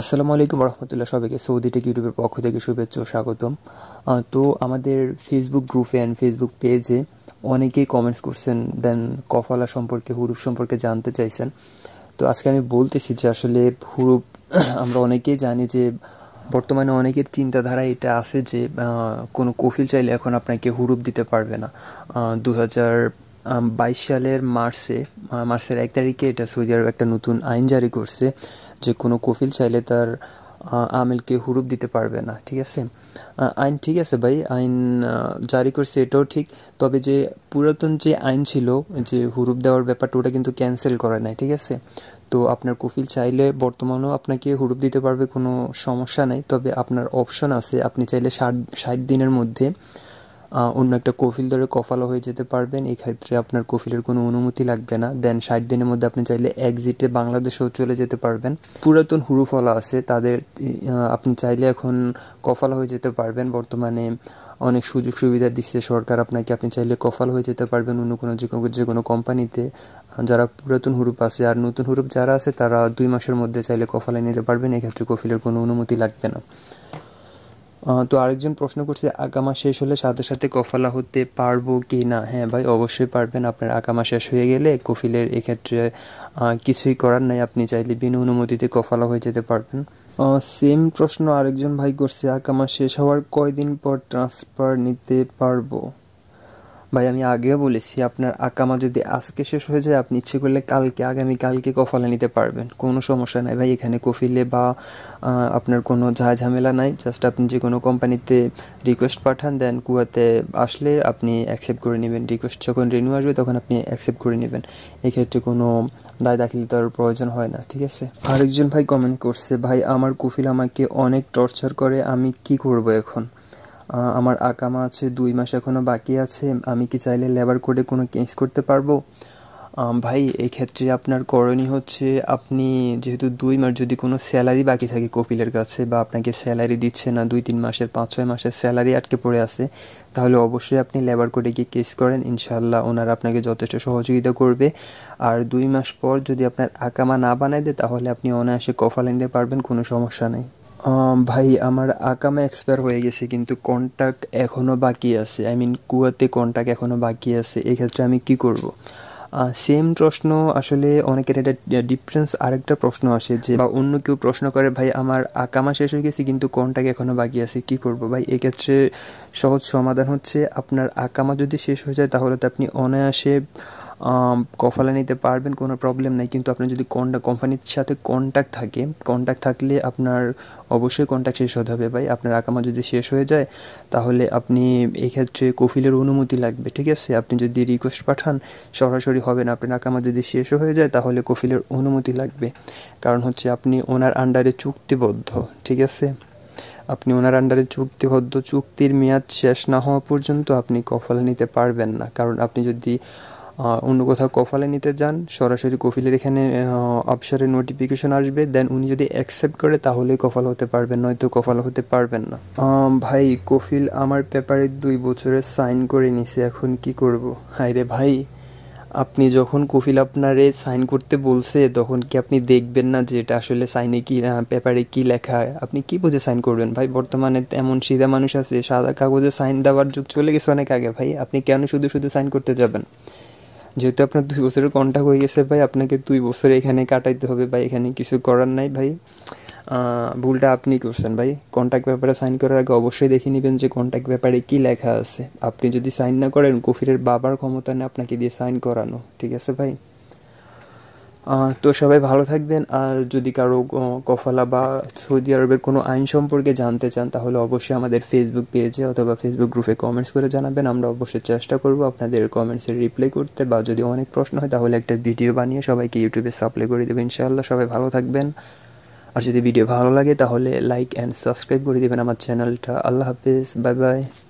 আসসালামু আলাইকুম রহমতুল্লাহ সবাইকে সৌদি টেক ইউটিউবের পক্ষ থেকে শুভেচ্ছা ও স্বাগতম তো আমাদের ফেসবুক গ্রুপে অ্যান্ড ফেসবুক পেজে অনেকেই কমেন্টস করছেন দেন কফালা সম্পর্কে হুরুপ সম্পর্কে জানতে চাইছেন তো আজকে আমি বলতেছি যে আসলে হুরুপ আমরা অনেকেই জানি যে বর্তমানে অনেকের চিন্তাধারা এটা আছে যে কোনো কফিল চাইলে এখন আপনাকে হুরুপ দিতে পারবে না দু হাজার বাইশ সালের মার্চে মার্চের এক তারিখে এটা সৌদি আরব একটা নতুন আইন জারি করছে যে কোনো কফিল চাইলে তার আমিলকে হুরুপ দিতে পারবে না ঠিক আছে আইন ঠিক আছে ভাই আইন জারি করছে এটাও ঠিক তবে যে পুরাতন যে আইন ছিল যে হুরুপ দেওয়ার ব্যাপারটা ওটা কিন্তু ক্যান্সেল করে নাই ঠিক আছে তো আপনার কফিল চাইলে বর্তমানেও আপনাকে হুরুপ দিতে পারবে কোনো সমস্যা নাই তবে আপনার অপশন আছে আপনি চাইলে ষাট ষাট দিনের মধ্যে অন্য একটা কফিল ধরে কফালো হয়ে যেতে পারবেন এক্ষেত্রে আপনার কফিলের কোনো অনুমতি লাগবে না দেন ষাট দিনের মধ্যে আপনি চাইলে এক্সিটে বাংলাদেশেও চলে যেতে পারবেন পুরাতন হুরুফলা আছে তাদের আপনি চাইলে এখন কফালো হয়ে যেতে পারবেন বর্তমানে অনেক সুযোগ সুবিধা দিচ্ছে সরকার আপনাকে আপনি চাইলে কফাল হয়ে যেতে পারবেন অন্য কোনো যে কোনো যে কোনো কোম্পানিতে যারা পুরাতন হুরুপ আছে আর নতুন হুরুপ যারা আছে তারা দুই মাসের মধ্যে চাইলে কফালে নিতে পারবেন এক্ষেত্রে কফিলের কোনো অনুমতি লাগবে না তো আরেকজন প্রশ্ন করছে আগামা শেষ হলে সাথে সাথে কফালা হতে পারবো কি না হ্যাঁ ভাই অবশ্যই পারবেন আপনার আগামা শেষ হয়ে গেলে কফিলের এক্ষেত্রে কিছুই করার নাই আপনি চাইলে বিনা অনুমতিতে কফালা হয়ে যেতে পারবেন সেম প্রশ্ন আরেকজন ভাই করছে আগামা শেষ হওয়ার কয়দিন পর ট্রান্সফার নিতে পারবো ভাই আমি আগেও বলেছি আপনার আকামা যদি আজকে শেষ হয়ে যায় আপনি ইচ্ছে করলে কালকে আগামী কালকে কফলে নিতে পারবেন কোনো সমস্যা নাই ভাই এখানে কফিলে বা আপনার কোনো ঝা ঝামেলা নাই জাস্ট আপনি যে কোনো কোম্পানিতে রিকোয়েস্ট পাঠান দেন কুয়াতে আসলে আপনি অ্যাকসেপ্ট করে নেবেন রিকোয়েস্ট যখন রিনিউ আসবে তখন আপনি অ্যাকসেপ্ট করে নেবেন এক্ষেত্রে কোনো দায় দাখিলতার প্রয়োজন হয় না ঠিক আছে আরেকজন ভাই কমেন্ট করছে ভাই আমার কফিল আমাকে অনেক টর্চার করে আমি কি করব এখন আমার আকামা আছে দুই মাস এখনও বাকি আছে আমি কি চাইলে লেবার কোডে কোনো কেস করতে পারবো ভাই এই ক্ষেত্রে আপনার করণীয় হচ্ছে আপনি যেহেতু দুই মাস যদি কোনো স্যালারি বাকি থাকে কপিলের কাছে বা আপনাকে স্যালারি দিচ্ছে না দুই তিন মাসের পাঁচ ছয় মাসের স্যালারি আটকে পড়ে আছে তাহলে অবশ্যই আপনি লেবার কোডে গিয়ে কেস করেন ইনশাল্লাহ ওনারা আপনাকে যথেষ্ট সহযোগিতা করবে আর দুই মাস পর যদি আপনার আকামা না বানায় দেয় তাহলে আপনি অনায়াসে কফা নিতে পারবেন কোনো সমস্যা নেই ভাই আমার আকামে এক্সপায়ার হয়ে গেছে কিন্তু কন্ট্যাক্ট এখনও বাকি আছে আই মিন কুয়াতে কন্ট্যাক্ট এখনও বাকি আছে এক্ষেত্রে আমি কি করব সেম প্রশ্ন আসলে অনেকের এটা ডিফারেন্স আরেকটা প্রশ্ন আসে যে বা অন্য কেউ প্রশ্ন করে ভাই আমার আকামা শেষ হয়ে গেছে কিন্তু কন্ট্যাক্ট এখনও বাকি আছে কি করব ভাই এক্ষেত্রে সহজ সমাধান হচ্ছে আপনার আকামা যদি শেষ হয়ে যায় তাহলে তো আপনি অনায়াসে কফালা নিতে পারবেন কোনো প্রবলেম নাই কিন্তু আপনার যদি কন্ট্যাক্ট কোম্পানির সাথে কন্ট্যাক্ট থাকে কন্ট্যাক্ট থাকলে আপনার অবশ্যই কন্ট্যাক্ট শেষ হতে হবে ভাই আপনার আকামা যদি শেষ হয়ে যায় তাহলে আপনি এক্ষেত্রে কফিলের অনুমতি লাগবে ঠিক আছে আপনি যদি রিকোয়েস্ট পাঠান সরাসরি হবে না আপনার আকামা যদি শেষ হয়ে যায় তাহলে কফিলের অনুমতি লাগবে কারণ হচ্ছে আপনি ওনার আন্ডারে চুক্তিবদ্ধ ঠিক আছে আপনি ওনার আন্ডারে চুক্তিবদ্ধ চুক্তির মেয়াদ শেষ না হওয়া পর্যন্ত আপনি কফলা নিতে পারবেন না কারণ আপনি যদি অন্য কোথাও কফালে নিতে যান সরাসরি কফিলের এখানে অপসারের নোটিফিকেশন আসবে দেন উনি যদি অ্যাকসেপ্ট করে তাহলেই কফাল হতে পারবেন নয়তো কফাল হতে পারবেন না ভাই কফিল আমার পেপারে দুই বছরে সাইন করে নিছে এখন কি করব হাই রে ভাই আপনি যখন কফিল আপনারে সাইন করতে বলছে তখন কি আপনি দেখবেন না যে এটা আসলে সাইনে কি পেপারে কি লেখা আপনি কি বুঝে সাইন করবেন ভাই বর্তমানে এমন সিধা মানুষ আছে সাদা কাগজে সাইন দেওয়ার যুগ চলে গেছে অনেক আগে ভাই আপনি কেন শুধু শুধু সাইন করতে যাবেন যেহেতু আপনার দুই বছরের কন্ট্রাক্ট হয়ে গেছে ভাই আপনাকে দুই বছর এখানে কাটাইতে হবে ভাই এখানে কিছু করার নাই ভাই ভুলটা আপনি করছেন ভাই কন্ট্রাক্ট ব্যাপারে সাইন করার আগে অবশ্যই দেখে নেবেন যে কন্ট্রাক্ট ব্যাপারে কী লেখা আছে আপনি যদি সাইন না করেন কফিরের বাবার ক্ষমতা নেই আপনাকে দিয়ে সাইন করানো ঠিক আছে ভাই তো সবাই ভালো থাকবেন আর যদি কারো কফালা বা সৌদি আরবের কোনো আইন সম্পর্কে জানতে চান তাহলে অবশ্যই আমাদের ফেসবুক পেজে অথবা ফেসবুক গ্রুপে কমেন্টস করে জানাবেন আমরা অবশ্যই চেষ্টা করব আপনাদের কমেন্টসের রিপ্লাই করতে বা যদি অনেক প্রশ্ন হয় তাহলে একটা ভিডিও বানিয়ে সবাইকে ইউটিউবে সাপ্লাই করে দেবেন ইনশাআল্লাহ সবাই ভালো থাকবেন আর যদি ভিডিও ভালো লাগে তাহলে লাইক অ্যান্ড সাবস্ক্রাইব করে দেবেন আমার চ্যানেলটা আল্লাহ হাফিজ বাই বাই